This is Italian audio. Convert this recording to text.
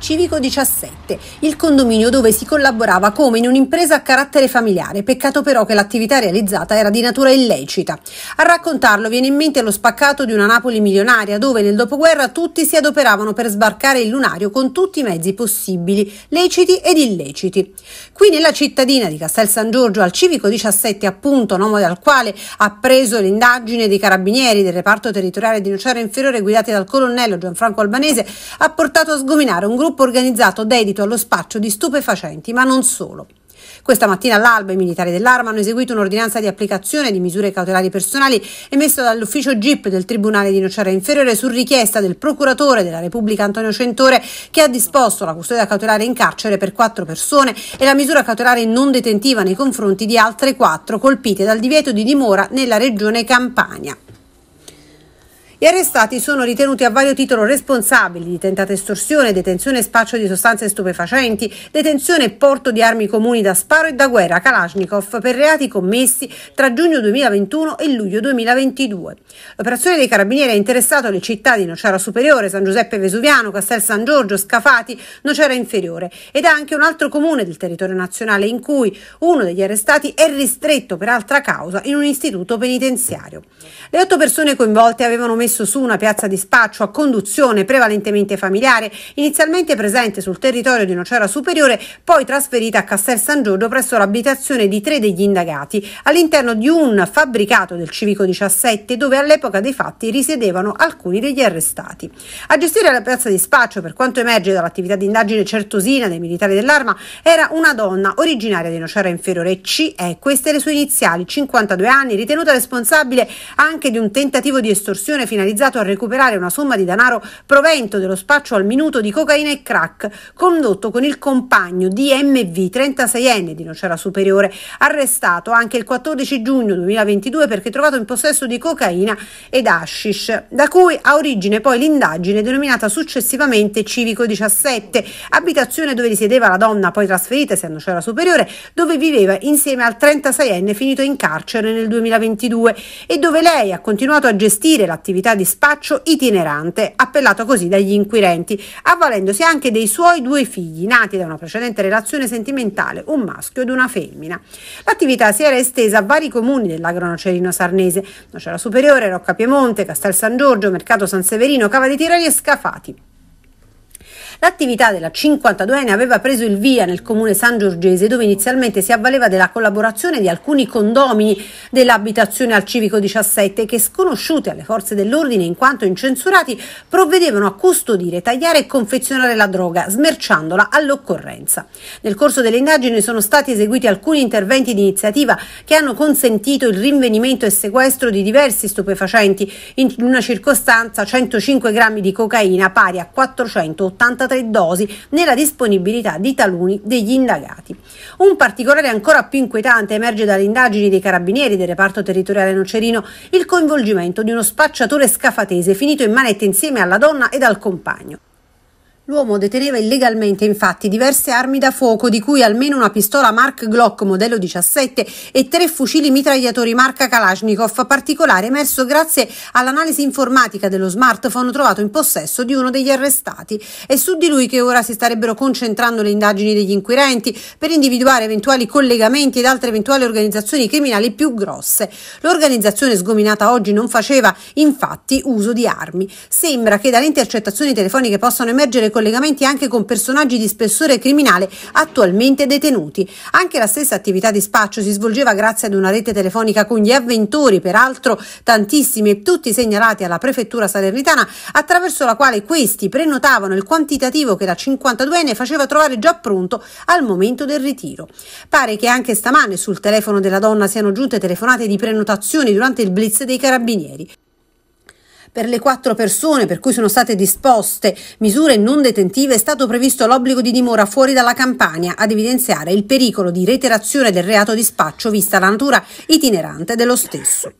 Civico 17, il condominio dove si collaborava come in un'impresa a carattere familiare, peccato però che l'attività realizzata era di natura illecita. A raccontarlo viene in mente lo spaccato di una Napoli milionaria dove nel dopoguerra tutti si adoperavano per sbarcare il lunario con tutti i mezzi possibili, leciti ed illeciti. Qui nella cittadina di Castel San Giorgio al Civico 17 appunto, nome dal quale ha preso l'indagine dei carabinieri del reparto territoriale di Nociara Inferiore guidati dal colonnello Gianfranco Albanese, ha portato a sgominare un gruppo gruppo organizzato dedito allo spaccio di stupefacenti, ma non solo. Questa mattina all'alba i militari dell'Arma hanno eseguito un'ordinanza di applicazione di misure cautelari personali emessa dall'ufficio GIP del Tribunale di Nocera Inferiore su richiesta del procuratore della Repubblica Antonio Centore che ha disposto la custodia cautelare in carcere per quattro persone e la misura cautelare non detentiva nei confronti di altre quattro colpite dal divieto di dimora nella regione Campania. Gli arrestati sono ritenuti a vario titolo responsabili di tentata estorsione, detenzione e spaccio di sostanze stupefacenti, detenzione e porto di armi comuni da sparo e da guerra Kalashnikov per reati commessi tra giugno 2021 e luglio 2022. L'operazione dei carabinieri ha interessato le città di Nocera Superiore, San Giuseppe Vesuviano, Castel San Giorgio, Scafati, Nocera Inferiore ed anche un altro comune del territorio nazionale in cui uno degli arrestati è ristretto per altra causa in un istituto penitenziario. Le otto persone coinvolte avevano messo messo su una piazza di spaccio a conduzione prevalentemente familiare, inizialmente presente sul territorio di Nocera Superiore, poi trasferita a Castel San Giorgio presso l'abitazione di tre degli indagati, all'interno di un fabbricato del Civico 17 dove all'epoca dei fatti risiedevano alcuni degli arrestati. A gestire la piazza di spaccio, per quanto emerge dall'attività di indagine certosina dei militari dell'arma, era una donna originaria di Nocera Inferiore C. E queste le sue iniziali, 52 anni, ritenuta responsabile anche di un tentativo di estorsione finanziaria finalizzato a recuperare una somma di denaro provento dello spaccio al minuto di cocaina e crack, condotto con il compagno DMV, 36enne di Nocera Superiore, arrestato anche il 14 giugno 2022 perché trovato in possesso di cocaina ed hashish, da cui ha origine poi l'indagine denominata successivamente Civico 17, abitazione dove risiedeva la donna poi trasferitasi a Nocera Superiore, dove viveva insieme al 36enne finito in carcere nel 2022 e dove lei ha continuato a gestire l'attività attività di spaccio itinerante, appellato così dagli inquirenti, avvalendosi anche dei suoi due figli, nati da una precedente relazione sentimentale, un maschio ed una femmina. L'attività si era estesa a vari comuni dell'agronocerino sarnese, Nocera Superiore, Rocca Piemonte, Castel San Giorgio, Mercato San Severino, Cava di Tiroli e Scafati. L'attività della 52enne aveva preso il via nel comune San Giorgese dove inizialmente si avvaleva della collaborazione di alcuni condomini dell'abitazione al civico 17 che sconosciute alle forze dell'ordine in quanto incensurati provvedevano a custodire, tagliare e confezionare la droga smerciandola all'occorrenza. Nel corso delle indagini sono stati eseguiti alcuni interventi di iniziativa che hanno consentito il rinvenimento e sequestro di diversi stupefacenti in una circostanza 105 grammi di cocaina pari a 483 tre dosi nella disponibilità di taluni degli indagati. Un particolare ancora più inquietante emerge dalle indagini dei carabinieri del reparto territoriale nocerino il coinvolgimento di uno spacciatore scafatese finito in manette insieme alla donna ed al compagno. L'uomo deteneva illegalmente infatti diverse armi da fuoco, di cui almeno una pistola Mark Glock modello 17 e tre fucili mitragliatori marca Kalashnikov, particolare emerso grazie all'analisi informatica dello smartphone trovato in possesso di uno degli arrestati. È su di lui che ora si starebbero concentrando le indagini degli inquirenti per individuare eventuali collegamenti ed altre eventuali organizzazioni criminali più grosse. L'organizzazione sgominata oggi non faceva infatti uso di armi. Sembra che dalle intercettazioni telefoniche possano emergere collegamenti anche con personaggi di spessore criminale attualmente detenuti. Anche la stessa attività di spaccio si svolgeva grazie ad una rete telefonica con gli avventori, peraltro tantissimi e tutti segnalati alla prefettura salernitana, attraverso la quale questi prenotavano il quantitativo che la 52enne faceva trovare già pronto al momento del ritiro. Pare che anche stamane sul telefono della donna siano giunte telefonate di prenotazioni durante il blitz dei carabinieri. Per le quattro persone per cui sono state disposte misure non detentive è stato previsto l'obbligo di dimora fuori dalla campagna ad evidenziare il pericolo di reiterazione del reato di spaccio vista la natura itinerante dello stesso.